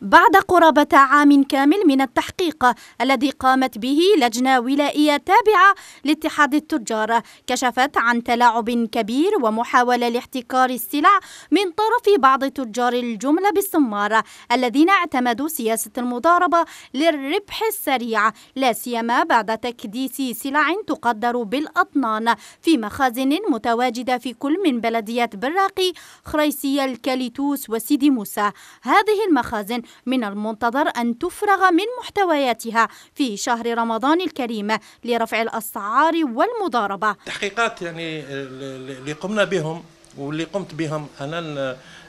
بعد قرابة عام كامل من التحقيق الذي قامت به لجنة ولائية تابعة لاتحاد التجار كشفت عن تلاعب كبير ومحاولة لاحتكار السلع من طرف بعض تجار الجملة بالسمارة الذين اعتمدوا سياسة المضاربة للربح السريع لا سيما بعد تكديس سلع تقدر بالأطنان في مخازن متواجدة في كل من بلديات براقي خريسية الكاليتوس وسيدي موسى هذه المخازن من المنتظر أن تفرغ من محتوياتها في شهر رمضان الكريم لرفع الأسعار والمضاربة تحقيقات يعني اللي قمنا بهم واللي قمت بهم انا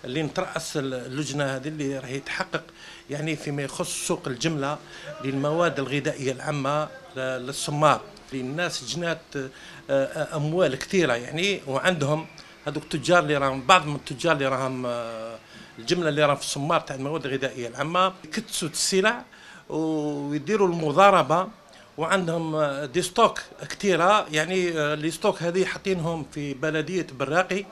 اللي نتراس اللجنه هذه اللي راهي تحقق يعني فيما يخص سوق الجمله للمواد الغذائيه العامه للسمار للناس جنات اموال كثيره يعني وعندهم هذوك التجار اللي راهم بعض من التجار اللي راهم آه، الجمله اللي راهم في السمار تاع المواد الغذائيه العامه يكتسوا السلع ويديروا المضاربه وعندهم آه، دي ستوك كثيره يعني آه، لي ستوك هذه حاطينهم في بلديه براقي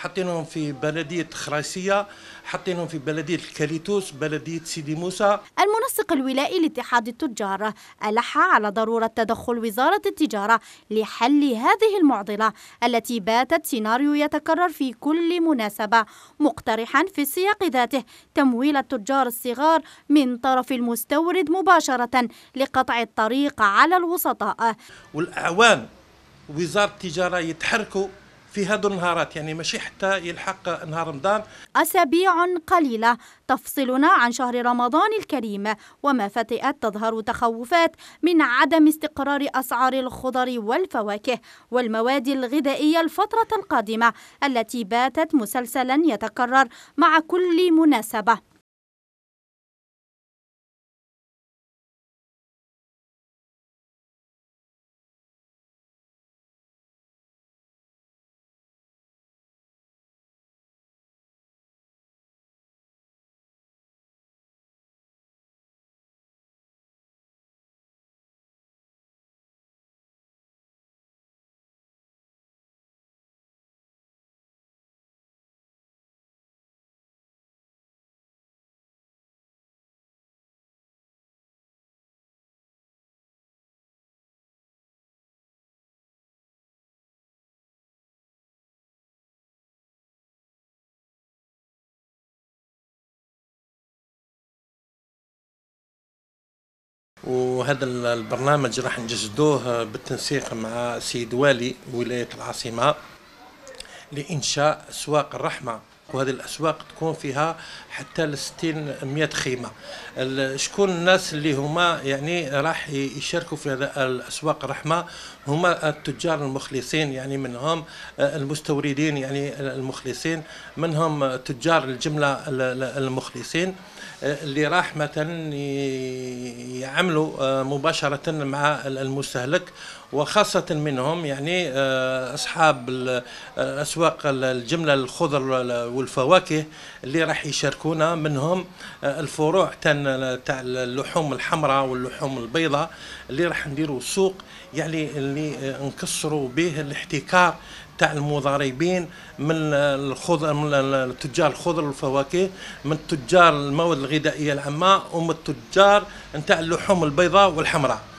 حطيناهم في بلدية خراسية حطيناهم في بلدية الكاليتوس بلدية سيدي موسى المنسق الولائي لاتحاد التجار ألح على ضرورة تدخل وزارة التجارة لحل هذه المعضلة التي باتت سيناريو يتكرر في كل مناسبة مقترحا في السياق ذاته تمويل التجار الصغار من طرف المستورد مباشرة لقطع الطريق على الوسطاء والأعوان وزارة التجارة يتحركوا في هذه النهارات يعني ماشي حتى يلحق نهار رمضان أسابيع قليلة تفصلنا عن شهر رمضان الكريم وما فتئت تظهر تخوفات من عدم استقرار أسعار الخضر والفواكه والمواد الغذائية الفترة القادمة التي باتت مسلسلا يتكرر مع كل مناسبة وهذا البرنامج راح نجسدوه بالتنسيق مع سيد والي ولاية العاصمة لإنشاء سواق الرحمة وهذه الاسواق تكون فيها حتى ل 60 100 خيمه شكون الناس اللي هما يعني راح يشاركوا في هذا الاسواق الرحمه هما التجار المخلصين يعني منهم آه، المستوردين يعني المخلصين منهم تجار الجمله المخلصين آه، اللي راح مثلا يعملوا آه، مباشره مع المستهلك وخاصة منهم يعني أصحاب أسواق الجملة الخضر والفواكه اللي راح يشاركونا منهم آه، الفروع تاع اللحوم الحمراء واللحوم البيضاء اللي راح نديروا سوق يعني اللي آه، نكسروا به الاحتكار تاع المضاربين من آه، الخضر من تجار الخضر والفواكه من تجار المواد الغذائيه العامه ومن التجار نتاع اللحوم البيضاء والحمراء